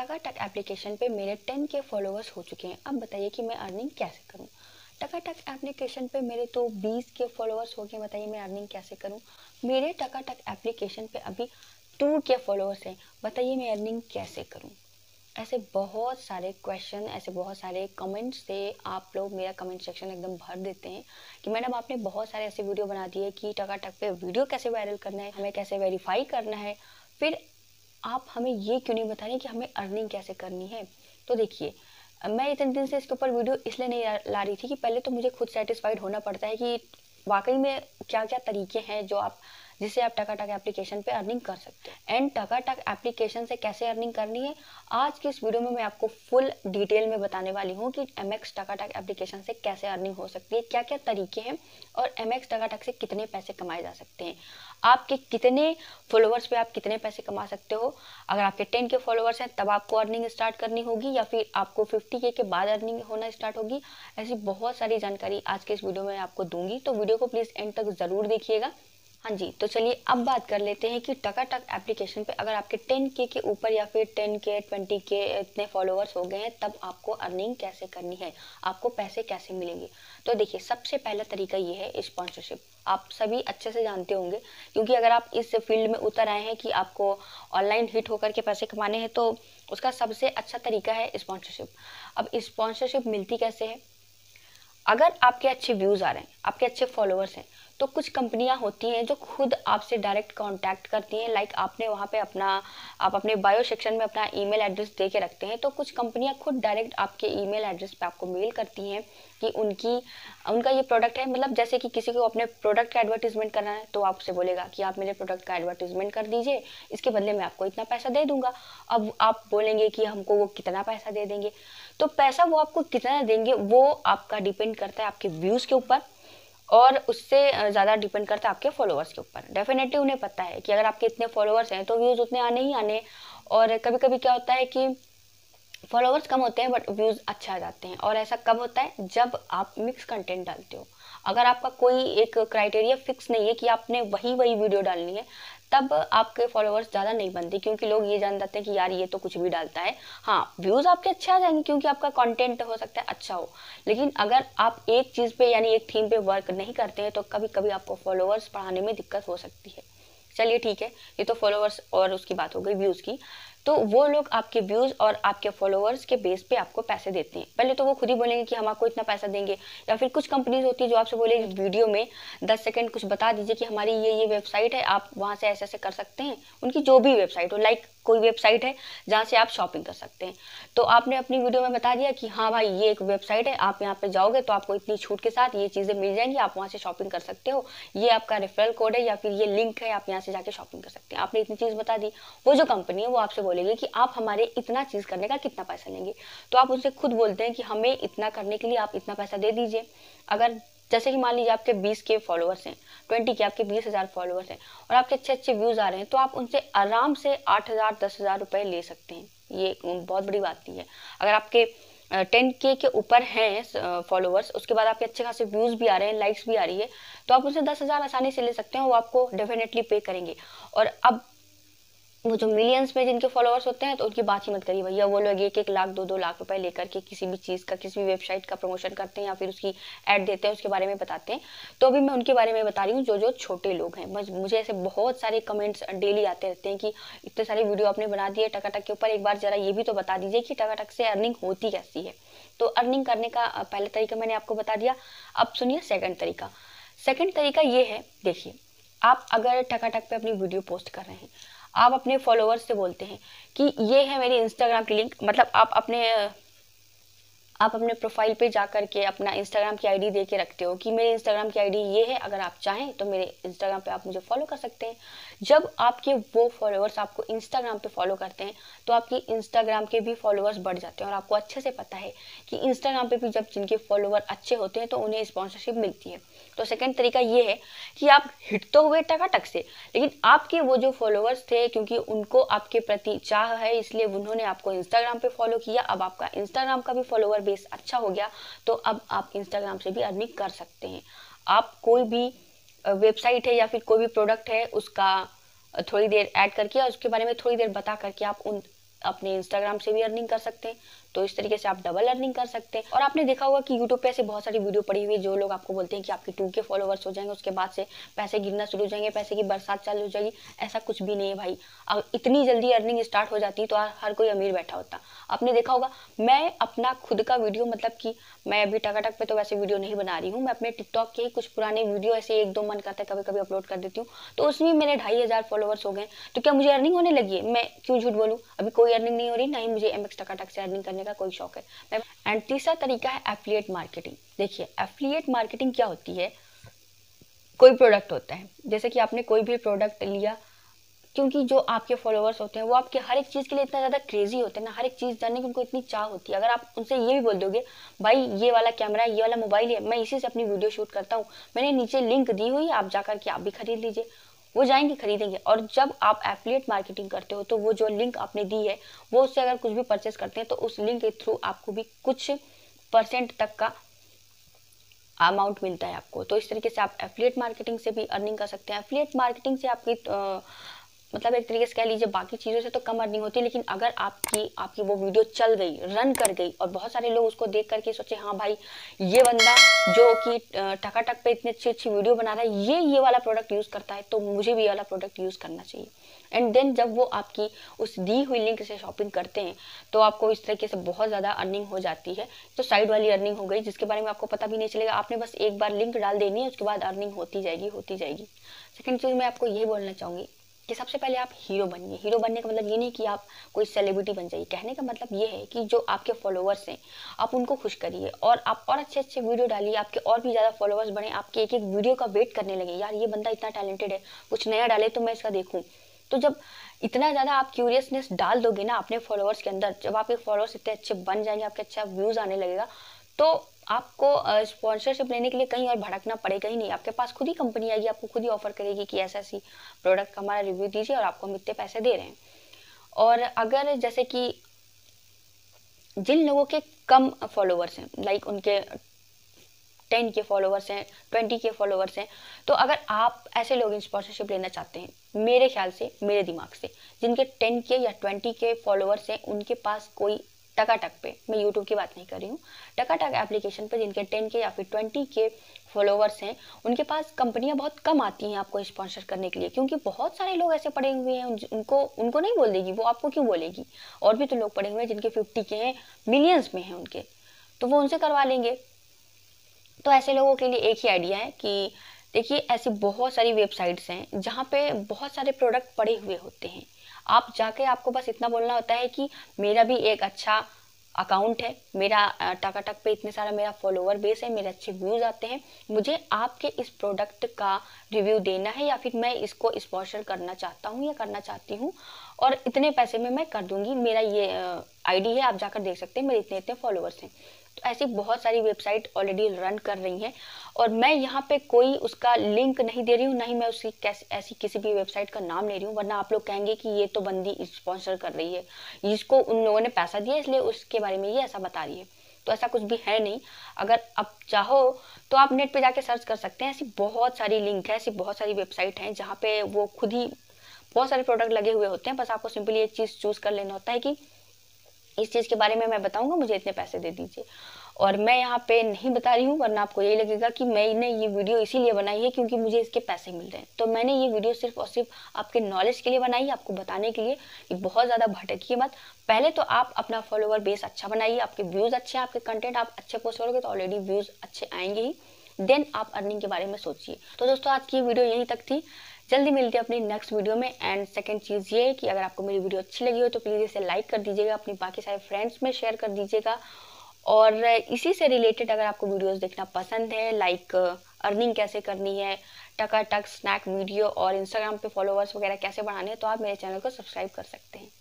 टका टक एप्लीकेशन पे मेरे टेन के फॉलोअर्स हो चुके हैं अब बताइए कि मैं अर्निंग कैसे करूँ टक एप्लीकेशन पे मेरे तो बीस के फॉलोअर्स हो गए बताइए मैं अर्निंग कैसे करूँ मेरे टका टक एप्लीकेशन पे अभी टू के फॉलोअर्स हैं बताइए मैं अर्निंग कैसे करूँ ऐसे बहुत सारे क्वेश्चन ऐसे बहुत सारे कमेंट्स से आप लोग मेरा कमेंट सेक्शन एकदम भर देते हैं कि मैडम आपने बहुत सारे ऐसे वीडियो बना दिए कि टका टक पे वीडियो कैसे वायरल करना है हमें कैसे वेरीफाई करना है फिर आप हमें ये क्यों नहीं बता रहे कि हमें अर्निंग कैसे करनी है तो देखिए मैं इतने दिन से इसके ऊपर वीडियो इसलिए नहीं ला रही थी कि पहले तो मुझे खुद सेटिस्फाइड होना पड़ता है कि वाकई में क्या क्या तरीके हैं जो आप जिससे आप टक एप्लीकेशन पे अर्निंग कर सकते हैं एंड टक एप्लीकेशन से कैसे अर्निंग करनी है आज की इस वीडियो में मैं आपको फुल डिटेल में बताने वाली हूँ कि एम एक्स टक एप्लीकेशन से कैसे अर्निंग हो सकती है क्या क्या तरीके हैं और एम एक्स टक से कितने पैसे कमाए जा सकते हैं आपके कितने फॉलोअर्स पे आप कितने पैसे कमा सकते हो अगर आपके टेन के फॉलोअर्स हैं तब आपको अर्निंग स्टार्ट करनी होगी या फिर आपको फिफ्टी के बाद अर्निंग होना स्टार्ट होगी ऐसी बहुत सारी जानकारी आज के इस वीडियो में आपको दूंगी तो वीडियो को प्लीज़ एंड तक ज़रूर देखिएगा हाँ जी तो चलिए अब बात कर लेते हैं कि टका टक एप्लीकेशन पे अगर आपके टेन के के ऊपर या फिर के ट्वेंटी के इतने फॉलोअर्स हो गए हैं तब आपको अर्निंग कैसे करनी है आपको पैसे कैसे मिलेंगे तो देखिए सबसे पहला तरीका ये है स्पॉन्सरशिप आप सभी अच्छे से जानते होंगे क्योंकि अगर आप इस फील्ड में उतर आए हैं कि आपको ऑनलाइन हिट होकर के पैसे कमाने हैं तो उसका सबसे अच्छा तरीका है स्पॉन्सरशिप अब स्पॉन्सरशिप मिलती कैसे है अगर आपके अच्छे व्यूज़ आ रहे हैं आपके अच्छे फॉलोअर्स हैं तो कुछ कंपनियां होती हैं जो खुद आपसे डायरेक्ट कांटेक्ट करती हैं लाइक आपने वहाँ पे अपना आप अपने बायो सेक्शन में अपना ईमेल एड्रेस दे के रखते हैं तो कुछ कंपनियां खुद डायरेक्ट आपके ईमेल एड्रेस पे आपको मेल करती हैं कि उनकी उनका ये प्रोडक्ट है मतलब जैसे कि किसी को अपने प्रोडक्ट का एडवर्टीजमेंट करना है तो आपसे बोलेगा कि आप मेरे प्रोडक्ट का एडवर्टीजमेंट कर दीजिए इसके बदले मैं आपको इतना पैसा दे दूंगा अब आप बोलेंगे कि हमको वो कितना पैसा दे देंगे तो पैसा वो आपको कितना देंगे वो आपका डिपेंड करता है आपके व्यूज़ के ऊपर और उससे ज़्यादा डिपेंड करता है आपके फॉलोअर्स के ऊपर डेफिनेटली उन्हें पता है कि अगर आपके इतने फॉलोअर्स हैं तो व्यूज़ उतने आने ही आने और कभी कभी क्या होता है कि फॉलोअर्स कम होते हैं बट व्यूज़ अच्छा आ जाते हैं और ऐसा कब होता है जब आप मिक्स कंटेंट डालते हो अगर आपका कोई एक क्राइटेरिया फिक्स नहीं है कि आपने वही वही वीडियो डालनी है तब आपके फॉलोअर्स ज़्यादा नहीं बनते क्योंकि लोग ये जान जाते हैं कि यार ये तो कुछ भी डालता है हाँ व्यूज़ आपके अच्छे आ जाएंगे क्योंकि आपका कॉन्टेंट हो सकता है अच्छा हो लेकिन अगर आप एक चीज़ पे यानी एक थीम पे वर्क नहीं करते हैं तो कभी कभी आपको फॉलोअर्स बढ़ाने में दिक्कत हो सकती है चलिए ठीक है ये तो फॉलोअर्स और उसकी बात हो गई व्यूज़ की तो वो लोग आपके व्यूज़ और आपके फॉलोअर्स के बेस पे आपको पैसे देते हैं पहले तो वो खुद ही बोलेंगे कि हम आपको इतना पैसा देंगे या फिर कुछ कंपनीज होती है जो आपसे बोले वीडियो में दस सेकेंड कुछ बता दीजिए कि हमारी ये ये वेबसाइट है आप वहाँ से ऐसे ऐसे कर सकते हैं उनकी जो भी वेबसाइट हो लाइक कोई वेबसाइट है जहाँ से आप शॉपिंग कर सकते हैं तो आपने अपनी वीडियो में बता दिया कि हाँ भाई ये एक वेबसाइट है आप यहाँ पे जाओगे तो आपको इतनी छूट के साथ ये चीज़ें मिल जाएंगी आप वहाँ से शॉपिंग कर सकते हो ये आपका रेफरल कोड है या फिर ये लिंक है आप यहाँ से जाके शॉपिंग कर सकते हैं आपने इतनी चीज़ बता दी वो जो कंपनी है वो आपसे बोले बोलेंगे कि आप हमारे इतना चीज़ करने का कितना पैसा लेंगे तो आप उनसे खुद बोलते हैं कि हमें इतना करने के लिए आप इतना पैसा दे दीजिए अगर जैसे कि मान लीजिए आपके बीस के फॉलोअर्स हैं ट्वेंटी के आपके बीस हज़ार फॉलोअर्स हैं और आपके अच्छे अच्छे व्यूज़ आ रहे हैं तो आप उनसे आराम से आठ हज़ार दस हज़ार रुपए ले सकते हैं ये बहुत बड़ी बात नहीं है अगर आपके टेन के के ऊपर हैं फॉलोअर्स उसके बाद आपके अच्छे खासे व्यूज़ भी आ रहे हैं लाइक्स भी आ रही है तो आप उनसे दस हज़ार आसानी से ले सकते हैं वो आपको डेफिनेटली पे करेंगे और अब वो जो मिलियंस में जिनके फॉलोअर्स होते हैं तो उनकी बात ही मत करिए भैया वो लोग एक एक लाख दो दो लाख रुपए लेकर के किसी भी चीज़ का किसी भी वेबसाइट का प्रमोशन करते हैं या फिर उसकी ऐड देते हैं उसके बारे में बताते हैं तो अभी मैं उनके बारे में बता रही हूँ जो जो छोटे लोग हैं बस मुझे ऐसे बहुत सारे कमेंट्स डेली आते रहते हैं कि इतने सारे वीडियो आपने बना दिए टकाटक के ऊपर एक बार ज़रा ये भी तो बता दीजिए कि टकाटक से अर्निंग होती कैसी है तो अर्निंग करने का पहला तरीका मैंने आपको बता दिया अब सुनिए सेकेंड तरीका सेकेंड तरीका ये है देखिए आप अगर टकाटक पे अपनी वीडियो पोस्ट कर रहे हैं आप अपने फॉलोअर्स से बोलते हैं कि ये है मेरी इंस्टाग्राम की लिंक मतलब आप अपने आप अपने प्रोफाइल पे जा कर के अपना इंस्टाग्राम की आईडी दे के रखते हो कि मेरे इंस्टाग्राम की आईडी ये है अगर आप चाहें तो मेरे इंस्टाग्राम पे आप मुझे फॉलो कर सकते हैं जब आपके वो फॉलोअर्स आपको इंस्टाग्राम पे फॉलो करते हैं तो आपके इंस्टाग्राम के भी फॉलोअर्स बढ़ जाते हैं और आपको अच्छे से पता है कि इंस्टाग्राम पे भी जब जिनके फॉलोअर अच्छे होते हैं तो उन्हें स्पॉन्सरशिप मिलती है तो सेकेंड तरीका ये है कि आप हिट तो हुए टकाटक से लेकिन आपके वो जो फॉलोअर्स थे क्योंकि उनको आपके प्रति चाह है इसलिए उन्होंने आपको इंस्टाग्राम पे फॉलो किया अब आपका इंस्टाग्राम का भी फॉलोअर बेस अच्छा हो गया तो अब आप इंस्टाग्राम से भी अर्निंग कर सकते हैं आप कोई भी वेबसाइट है या फिर कोई भी प्रोडक्ट है उसका थोड़ी देर ऐड करके और उसके बारे में थोड़ी देर बता करके आप उन अपने इंस्टाग्राम से भी अर्निंग कर सकते हैं तो इस तरीके से आप डबल अर्निंग कर सकते हैं और आपने देखा होगा कि यूट्यूब पे ऐसे बहुत सारी वीडियो पड़ी हुई है जो लोग आपको बोलते हैं कि आपके टू के फॉलोवर्स हो जाएंगे उसके बाद से पैसे गिरना शुरू हो जाएंगे पैसे की बरसात चालू हो जाएगी ऐसा कुछ भी नहीं है भाई अब इतनी जल्दी अर्निंग स्टार्ट हो जाती तो हर कोई अमीर बैठा होता आपने देखा होगा मैं अपना खुद का वीडियो मतलब कि मैं अभी टकाटक पे तो वैसे वीडियो नहीं बना रही हूँ मैं अपने टिकटॉक के कुछ पुराने वीडियो ऐसे एक दो मन करता है कभी कभी अपलोड कर देती हूँ तो उसमें मेरे ढाई हज़ार फॉलोअर्स हो गए तो क्या मुझे अर्निंग होने लगी है मैं क्यों झूठ बोलूँ अभी कोई अर्निंग नहीं हो रही ना ही मुझे एम एक्स टकाटक से अर्निंग करने करने का कोई शौक है एंड तीसरा तरीका है एफिलिएट मार्केटिंग देखिए एफिलिएट मार्केटिंग क्या होती है कोई प्रोडक्ट होता है जैसे कि आपने कोई भी प्रोडक्ट लिया क्योंकि जो आपके फॉलोअर्स होते हैं वो आपके हर एक चीज़ के लिए इतना ज़्यादा क्रेजी होते हैं ना हर एक चीज़ जानने की उनको इतनी चाह होती है अगर आप उनसे ये भी बोल दोगे भाई ये वाला कैमरा है ये वाला मोबाइल है मैं इसी से अपनी वीडियो शूट करता हूँ मैंने नीचे लिंक दी हुई आप जाकर के आप भी खरीद लीजिए वो जाएंगे खरीदेंगे और जब आप एफिलिएट मार्केटिंग करते हो तो वो जो लिंक आपने दी है वो उससे अगर कुछ भी परचेस करते हैं तो उस लिंक के थ्रू आपको भी कुछ परसेंट तक का अमाउंट मिलता है आपको तो इस तरीके से आप एफिलिएट मार्केटिंग से भी अर्निंग कर सकते हैं एफिलिएट मार्केटिंग से आपकी मतलब एक तरीके से कह लीजिए बाकी चीज़ों से तो कम अर्निंग होती है लेकिन अगर आपकी आपकी वो वीडियो चल गई रन कर गई और बहुत सारे लोग उसको देख करके सोचे हाँ भाई ये बंदा जो कि टकाटक पे इतनी अच्छी अच्छी वीडियो बना रहा है ये ये वाला प्रोडक्ट यूज़ करता है तो मुझे भी ये वाला प्रोडक्ट यूज़ करना चाहिए एंड देन जब वो आपकी उस दी हुई लिंक से शॉपिंग करते हैं तो आपको इस तरीके से बहुत ज़्यादा अर्निंग हो जाती है तो साइड वाली अर्निंग हो गई जिसके बारे में आपको पता भी नहीं चलेगा आपने बस एक बार लिंक डाल देनी है उसके बाद अर्निंग होती जाएगी होती जाएगी सेकेंड चीज़ मैं आपको यही बोलना चाहूँगी कि सबसे पहले आप हीरो बनिए हीरो बनने का मतलब ये नहीं कि आप कोई सेलिब्रिटी बन जाइए कहने का मतलब ये है कि जो आपके फॉलोअर्स हैं आप उनको खुश करिए और आप और अच्छे अच्छे वीडियो डालिए आपके और भी ज़्यादा फॉलोअर्स बढ़े आपके एक एक वीडियो का वेट करने लगे यार ये बंदा इतना टैलेंटेड है कुछ नया डाले तो मैं इसका देखूँ तो जब इतना ज़्यादा आप क्यूरियसनेस डाल दोगे ना अपने फॉलोअर्स के अंदर जब आपके फॉलोअर्स इतने अच्छे बन जाएंगे आपके अच्छा व्यूज़ आने लगेगा तो आपको स्पॉन्सरशिप लेने के लिए कहीं और भड़कना पड़ेगा ही नहीं आपके पास खुद ही कंपनी आएगी आपको खुद ही ऑफर करेगी कि ऐसा ऐसी प्रोडक्ट का हमारा रिव्यू दीजिए और आपको हम इतने पैसे दे रहे हैं और अगर जैसे कि जिन लोगों के कम फॉलोवर्स हैं लाइक उनके टेन के फॉलोवर्स हैं ट्वेंटी के फॉलोवर्स हैं तो अगर आप ऐसे लोग स्पॉन्सरशिप लेना चाहते हैं मेरे ख्याल से मेरे दिमाग से जिनके टेन के या ट्वेंटी के फॉलोवर्स हैं उनके पास कोई टकाटक पे मैं यूट्यूब की बात नहीं कर रही हूँ टकाटक एप्लीकेशन पे जिनके टेन के या फिर ट्वेंटी के फॉलोवर्स हैं उनके पास कंपनियां बहुत कम आती हैं आपको स्पॉन्सर करने के लिए क्योंकि बहुत सारे लोग ऐसे पड़े हुए हैं उनको उनको नहीं बोल देगी वो आपको क्यों बोलेगी और भी तो लोग पड़े हुए हैं जिनके फिफ्टी के हैं मिलियंस में हैं उनके तो वो उनसे करवा लेंगे तो ऐसे लोगों के लिए एक ही आइडिया है कि देखिए ऐसी बहुत सारी वेबसाइट्स हैं जहाँ पे बहुत सारे प्रोडक्ट पड़े हुए होते हैं आप जाके आपको बस इतना बोलना होता है कि मेरा भी एक अच्छा अकाउंट है मेरा टका टक पे इतने सारा मेरा फॉलोवर बेस है मेरे अच्छे व्यूज़ आते हैं मुझे आपके इस प्रोडक्ट का रिव्यू देना है या फिर मैं इसको स्पॉन्सर करना चाहता हूँ या करना चाहती हूँ और इतने पैसे में मैं कर दूंगी मेरा ये आईडी है आप जाकर देख सकते हैं मेरे इतने इतने फॉलोअर्स हैं तो ऐसी बहुत सारी वेबसाइट ऑलरेडी रन कर रही हैं और मैं यहाँ पे कोई उसका लिंक नहीं दे रही हूँ नहीं ही मैं उसकी कैसे ऐसी किसी भी वेबसाइट का नाम ले रही हूँ वरना आप लोग कहेंगे कि ये तो बंदी स्पॉन्सर कर रही है इसको उन लोगों ने पैसा दिया इसलिए उसके बारे में ये ऐसा बता रही है तो ऐसा कुछ भी है नहीं अगर आप चाहो तो आप नेट पे जाके सर्च कर सकते हैं ऐसी बहुत सारी लिंक है ऐसी बहुत सारी वेबसाइट हैं जहाँ पे वो खुद ही बहुत सारे प्रोडक्ट लगे हुए होते हैं बस आपको सिंपली ये चीज़ चूज़ कर लेना होता है कि इस चीज़ के बारे में मैं बताऊंगा मुझे इतने पैसे दे दीजिए और मैं यहाँ पे नहीं बता रही हूँ वरना आपको यही लगेगा कि मैंने ये वीडियो इसीलिए बनाई है क्योंकि मुझे इसके पैसे मिल रहे हैं तो मैंने ये वीडियो सिर्फ और सिर्फ आपके नॉलेज के लिए बनाई है आपको बताने के लिए कि बहुत ज़्यादा भटकिए मत पहले तो आप अपना फॉलोवर बेस अच्छा बनाइए आपके व्यूज़ अच्छे हैं आपके कंटेंट आप अच्छे पोस्ट करोगे तो ऑलरेडी व्यूज़ अच्छे आएंगे ही देन आप अर्निंग के बारे में सोचिए तो दोस्तों आज की वीडियो यहीं तक थी जल्दी मिलते हैं अपनी नेक्स्ट वीडियो में एंड सेकेंड चीज़ ये है कि अगर आपको मेरी वीडियो अच्छी लगी हो तो प्लीज़ इसे लाइक कर दीजिएगा अपने बाकी सारे फ्रेंड्स में शेयर कर दीजिएगा और इसी से रिलेटेड अगर आपको वीडियोस देखना पसंद है लाइक अर्निंग uh, कैसे करनी है टका टक स्नैक वीडियो और इंस्टाग्राम पे फॉलोअर्स वगैरह कैसे बढ़ाने हैं तो आप मेरे चैनल को सब्सक्राइब कर सकते हैं